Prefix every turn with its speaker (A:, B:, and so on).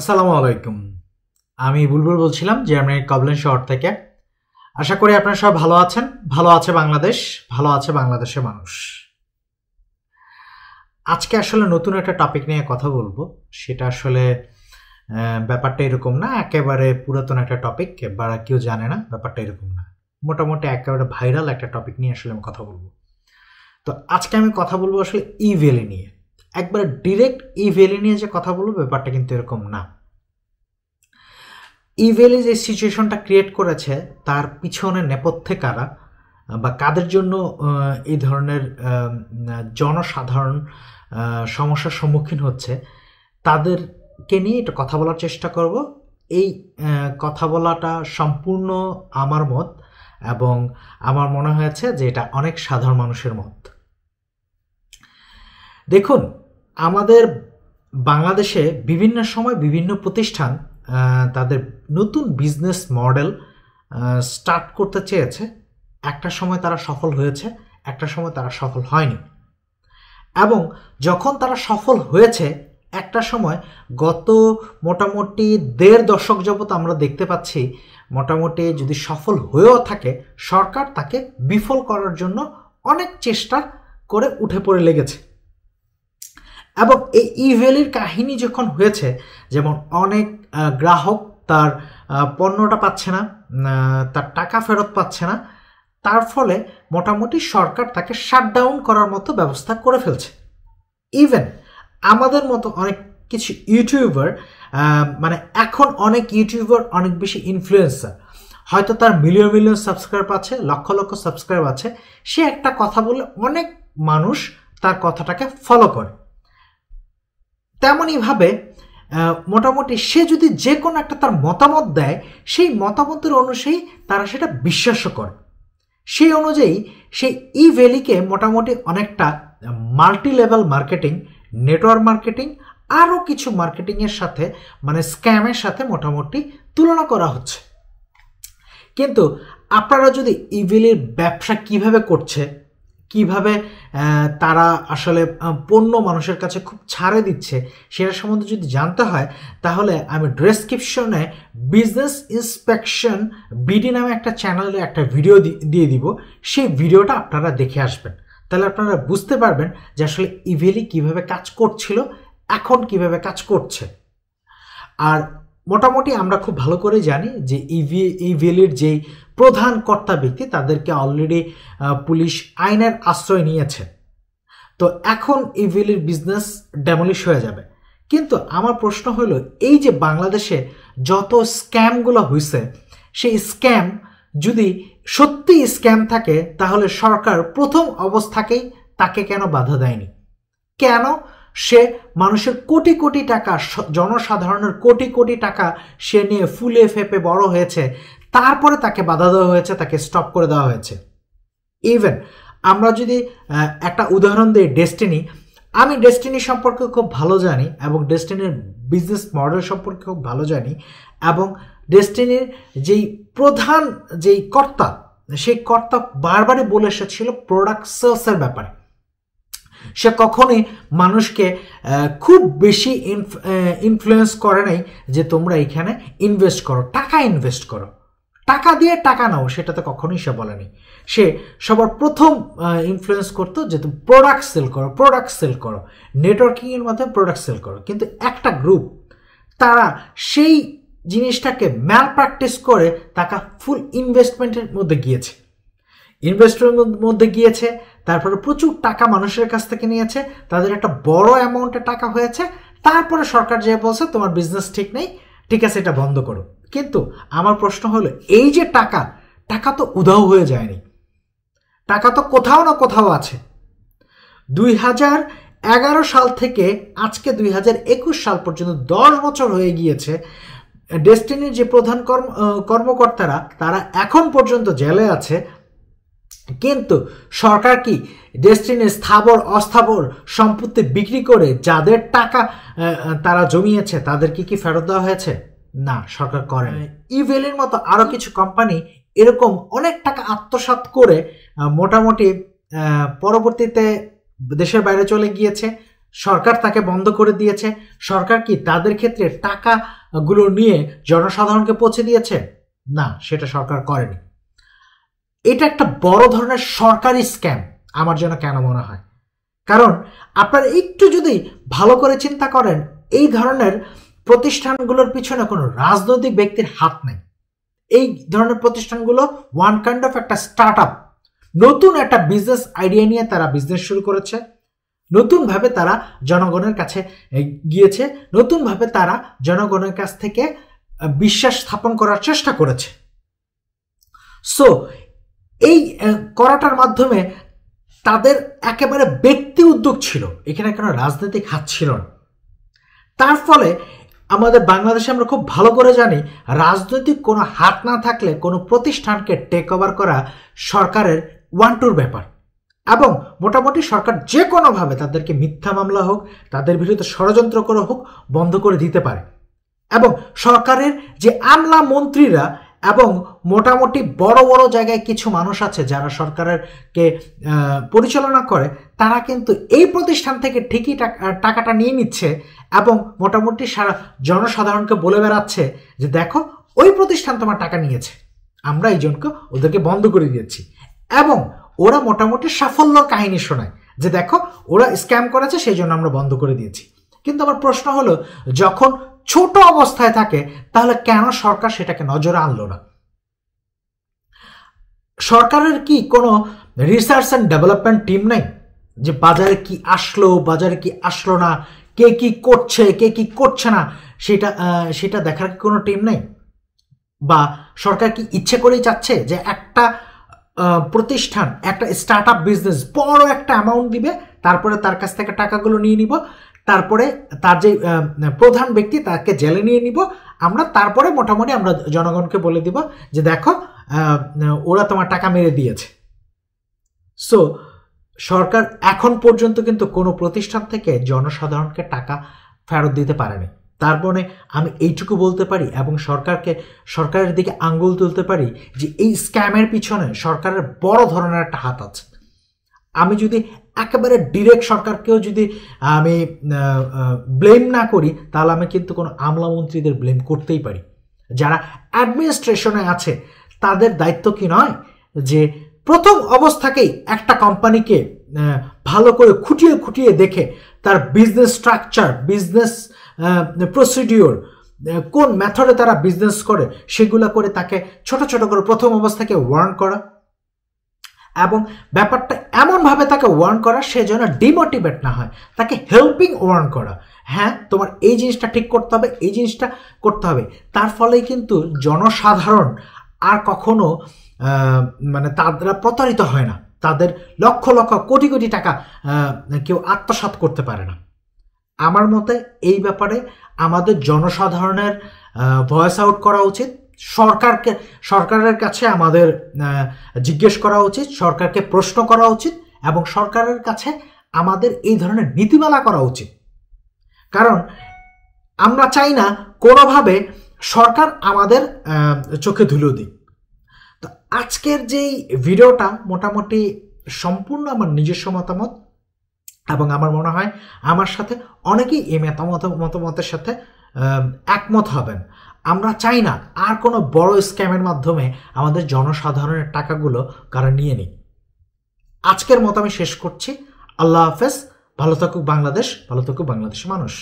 A: আসসালামু আলাইকুম আমি বুলবুল বলছিলাম জার্মানির কবলেন শহর থেকে আশা করি আপনারা সব ভালো আছেন ভালো আছে বাংলাদেশ ভালো আছে বাংলাদেশের মানুষ আজকে আসলে নতুন একটা টপিক নিয়ে কথা বলবো সেটা আসলে ব্যাপারটা এরকম না একেবারে পুরাতন একটা টপিক বা কেউ জানে না ব্যাপারটা এরকম না মোটামুটি একেবারে ভাইরাল একটা টপিক নিয়ে আসলে আমি কথা বলবো তো আজকে আমি কথা বলবো আসলে ইভেলি নিয়ে একবার ডিরেক্ট ইভেলি নিয়ে যে কথা বলবো ব্যাপারটা কিন্তু এরকম না ইভেলে যে সিচুয়েশনটা ক্রিয়েট করেছে তার পিছনে নেপথ্যে কারা বা কাদের জন্য এই ধরনের জনসাধারণ সমস্যার সম্মুখীন হচ্ছে তাদেরকে নিয়ে এটা কথা বলার চেষ্টা করব এই কথা বলাটা সম্পূর্ণ আমার মত এবং আমার মনে হয়েছে যে এটা অনেক সাধারণ মানুষের মত দেখুন আমাদের বাংলাদেশে বিভিন্ন সময় বিভিন্ন প্রতিষ্ঠান তাদের নতুন বিজনেস মডেল স্টার্ট করতে চেয়েছে একটা সময় তারা সফল হয়েছে একটা সময় তারা সফল হয়নি এবং যখন তারা সফল হয়েছে একটা সময় গত মোটামুটি দেড় দশক যাবৎ আমরা দেখতে পাচ্ছি মোটামুটি যদি সফল হয়েও থাকে সরকার তাকে বিফল করার জন্য অনেক চেষ্টা করে উঠে পড়ে লেগেছে এবং এই ইভেলির কাহিনী যখন হয়েছে যেমন অনেক গ্রাহক তার পণ্যটা পাচ্ছে না তার টাকা ফেরত পাচ্ছে না তার ফলে মোটামুটি সরকার তাকে শাটডাউন করার মতো ব্যবস্থা করে ফেলছে ইভেন আমাদের মতো অনেক কিছু ইউটিউবার মানে এখন অনেক ইউটিউবার অনেক বেশি ইনফ্লুয়েন্সার হয়তো তার মিলিয়ন মিলিয়ন সাবস্ক্রাইব আছে লক্ষ লক্ষ সাবস্ক্রাইব আছে সে একটা কথা বললে অনেক মানুষ তার কথাটাকে ফলো করে তেমনইভাবে মোটামুটি সে যদি যে কোনো একটা তার মতামত দেয় সেই মতামতের অনুযায়ী তারা সেটা বিশ্বাস করে সেই অনুযায়ী সেই ই ভ্যালিকে মোটামুটি অনেকটা multi level marketing network marketing আরও কিছু মার্কেটিংয়ের সাথে মানে স্ক্যামের সাথে মোটামুটি তুলনা করা হচ্ছে কিন্তু আপনারা যদি ইভেলির ব্যবসা কিভাবে করছে কিভাবে তারা আসলে পণ্য মানুষের কাছে খুব ছাড়ে দিচ্ছে সেটা সম্বন্ধে যদি জানতে হয় তাহলে আমি ড্রেসক্রিপশনে বিজনেস ইন্সপেকশন বিডি নামে একটা চ্যানেলে একটা ভিডিও দিয়ে দিব সেই ভিডিওটা আপনারা দেখে আসবেন তাহলে আপনারা বুঝতে পারবেন যে আসলে ইভেলি কিভাবে কাজ করছিল এখন কিভাবে কাজ করছে আর মোটামুটি আমরা খুব ভালো করে জানি যে ইভি ইভিএলের যেই প্রধান কর্তা ব্যক্তি তাদেরকে অলরেডি পুলিশ আইনের আশ্রয় নিয়েছে তো এখন ইভিএলের বিজনেস ডেমলিশ হয়ে যাবে কিন্তু আমার প্রশ্ন হলো এই যে বাংলাদেশে যত স্ক্যামগুলো হয়েছে সেই স্ক্যাম যদি সত্যি স্ক্যাম থাকে তাহলে সরকার প্রথম অবস্থাকেই তাকে কেন বাধা দেয়নি কেন সে মানুষের কোটি কোটি টাকা জনসাধারণের কোটি কোটি টাকা সে নিয়ে ফুলে ফেপে বড় হয়েছে তারপরে তাকে বাধা দেওয়া হয়েছে তাকে স্টপ করে দেওয়া হয়েছে ইভেন আমরা যদি একটা উদাহরণ দিই ডেস্টিনি আমি ডেস্টিনি সম্পর্কে খুব ভালো জানি এবং ডেস্টিনির বিজনেস মডেল সম্পর্কে খুব ভালো জানি এবং ডেস্টিনির যেই প্রধান যেই কর্তা সেই কর্তা বারবারই বলে এসেছিল প্রোডাক্ট সেলসের ব্যাপারে সে কখনোই মানুষকে খুব বেশি ইনফ্লুয়েন্স করে নাই যে তোমরা এখানে ইনভেস্ট করো টাকা ইনভেস্ট করো টাকা দিয়ে টাকা নাও সেটা তো কখনোই সে বলেনি সে সবার প্রথম ইনফ্লুয়েন্স করতো যে তুমি প্রোডাক্ট সেল করো প্রোডাক্ট সেল করো নেটওয়ার্কিংয়ের মাধ্যমে প্রোডাক্ট সেল করো কিন্তু একটা গ্রুপ তারা সেই জিনিসটাকে ম্যাল প্র্যাকটিস করে টাকা ফুল ইনভেস্টমেন্টের মধ্যে গিয়েছে ইনভেস্টরের মধ্যে গিয়েছে তারপরে প্রচুর টাকা মানুষের কাছ থেকে নিয়েছে তাদের একটা বড় অ্যামাউন্টে টাকা হয়েছে তারপরে সরকার যে বলছে তোমার বিজনেস ঠিক নেই ঠিক আছে এটা বন্ধ করো কিন্তু আমার প্রশ্ন হলো এই যে টাকা টাকা তো উধাও হয়ে যায়নি টাকা তো কোথাও না কোথাও আছে দুই হাজার এগারো সাল থেকে আজকে দুই হাজার একুশ সাল পর্যন্ত দশ বছর হয়ে গিয়েছে ডেস্টিনির যে প্রধান কর্ম কর্মকর্তারা তারা এখন পর্যন্ত জেলে আছে কিন্তু সরকার কি ডেস্টিনে স্থাবর অস্থাবর সম্পত্তি বিক্রি করে যাদের টাকা তারা জমিয়েছে তাদেরকে কি ফেরত দেওয়া হয়েছে না সরকার করে ইভেলের হ্যাঁ। মতো আরও কিছু কোম্পানি এরকম অনেক টাকা আত্মসাত করে মোটামুটি পরবর্তীতে দেশের বাইরে চলে গিয়েছে সরকার তাকে বন্ধ করে দিয়েছে সরকার কি তাদের ক্ষেত্রে টাকাগুলো নিয়ে জনসাধারণকে পৌঁছে দিয়েছে না সেটা সরকার করেনি এটা একটা বড় ধরনের সরকারি স্ক্যাম আমার যেন কেন মনে হয় কারণ আপনারা একটু যদি ভালো করে চিন্তা করেন এই ধরনের প্রতিষ্ঠানগুলোর পিছনে কোনো রাজনৈতিক ব্যক্তির হাত নেই এই ধরনের প্রতিষ্ঠানগুলো ওয়ান কাইন্ড অফ একটা স্টার্ট আপ নতুন একটা বিজনেস আইডিয়া নিয়ে তারা বিজনেস শুরু করেছে নতুনভাবে তারা জনগণের কাছে গিয়েছে নতুনভাবে তারা জনগণের কাছ থেকে বিশ্বাস স্থাপন করার চেষ্টা করেছে সো এই করাটার মাধ্যমে তাদের একেবারে ব্যক্তি উদ্যোগ ছিল এখানে কোনো রাজনৈতিক হাত ছিল না তার ফলে আমাদের বাংলাদেশে আমরা খুব ভালো করে জানি রাজনৈতিক কোনো হাত না থাকলে কোনো প্রতিষ্ঠানকে টেক ওভার করা সরকারের ওয়ান টুর ব্যাপার এবং মোটামুটি সরকার যে কোনোভাবে তাদেরকে মিথ্যা মামলা হোক তাদের বিরুদ্ধে ষড়যন্ত্র করে হোক বন্ধ করে দিতে পারে এবং সরকারের যে আমলা মন্ত্রীরা এবং মোটামুটি বড় বড় জায়গায় কিছু মানুষ আছে যারা কে পরিচালনা করে তারা কিন্তু এই প্রতিষ্ঠান থেকে ঠিকই টাকাটা নিয়ে নিচ্ছে এবং মোটামুটি সারা জনসাধারণকে বলে বেড়াচ্ছে যে দেখো ওই প্রতিষ্ঠান তোমার টাকা নিয়েছে আমরা এই জনকে ওদেরকে বন্ধ করে দিয়েছি এবং ওরা মোটামুটি সাফল্যর কাহিনী শোনায় যে দেখো ওরা স্ক্যাম করেছে সেই জন্য আমরা বন্ধ করে দিয়েছি কিন্তু আমার প্রশ্ন হলো যখন ছোট অবস্থায় থাকে তাহলে কেন সরকার সেটাকে নজরে আনলো না সরকারের কি কোনো রিসার্চ অ্যান্ড ডেভেলপমেন্ট টিম নেই যে বাজারে কি আসলো বাজারে কি আসলো না কে কি করছে কে কি করছে না সেটা সেটা দেখার কি কোনো টিম নেই বা সরকার কি ইচ্ছে করেই চাচ্ছে যে একটা প্রতিষ্ঠান একটা স্টার্ট আপ বিজনেস বড় একটা অ্যামাউন্ট দিবে তারপরে তার কাছ থেকে টাকাগুলো নিয়ে নিব তারপরে তার যে প্রধান ব্যক্তি তাকে জেলে নিয়ে নিব আমরা তারপরে মোটামুটি আমরা জনগণকে বলে দিব যে দেখো ওরা তোমার টাকা মেরে দিয়েছে সো সরকার এখন পর্যন্ত কিন্তু কোনো প্রতিষ্ঠান থেকে জনসাধারণকে টাকা ফেরত দিতে পারেনি তার মানে আমি এইটুকু বলতে পারি এবং সরকারকে সরকারের দিকে আঙ্গুল তুলতে পারি যে এই স্ক্যামের পিছনে সরকারের বড় ধরনের একটা হাত আছে আমি যদি একেবারে ডিরেক্ট সরকারকেও যদি আমি ব্লেম না করি তাহলে আমি কিন্তু কোনো আমলামন্ত্রীদের ব্লেম করতেই পারি যারা অ্যাডমিনিস্ট্রেশনে আছে তাদের দায়িত্ব কি নয় যে প্রথম অবস্থাকেই একটা কোম্পানিকে ভালো করে খুঁটিয়ে খুঁটিয়ে দেখে তার বিজনেস স্ট্রাকচার বিজনেস প্রসিডিওর কোন মেথডে তারা বিজনেস করে সেগুলো করে তাকে ছোট ছোট করে প্রথম অবস্থাকে ওয়ার্ন করা এবং ব্যাপারটা এমনভাবে তাকে ওয়ার্ন করা সে যেন ডিমোটিভেট না হয় তাকে হেল্পিং ওয়ার্ন করা হ্যাঁ তোমার এই জিনিসটা ঠিক করতে হবে এই জিনিসটা করতে হবে তার ফলেই কিন্তু জনসাধারণ আর কখনো মানে তারা প্রতারিত হয় না তাদের লক্ষ লক্ষ কোটি কোটি টাকা কেউ আত্মসাত করতে পারে না আমার মতে এই ব্যাপারে আমাদের জনসাধারণের ভয়েস আউট করা উচিত সরকারকে সরকারের কাছে আমাদের জিজ্ঞেস করা উচিত সরকারকে প্রশ্ন করা উচিত এবং সরকারের কাছে আমাদের এই ধরনের নীতিমালা করা উচিত কারণ আমরা চাই না কোনোভাবে সরকার আমাদের চোখে ধুলো দিক তো আজকের যেই ভিডিওটা মোটামুটি সম্পূর্ণ আমার নিজস্ব মতামত এবং আমার মনে হয় আমার সাথে অনেকেই এই মতামত মতামতের সাথে একমত হবেন আমরা চাই না আর কোনো বড় স্ক্যামের মাধ্যমে আমাদের জনসাধারণের টাকাগুলো কারা নিয়ে নিক আজকের মতো আমি শেষ করছি আল্লাহ হাফেজ ভালো থাকুক বাংলাদেশ ভালো থাকুক বাংলাদেশের মানুষ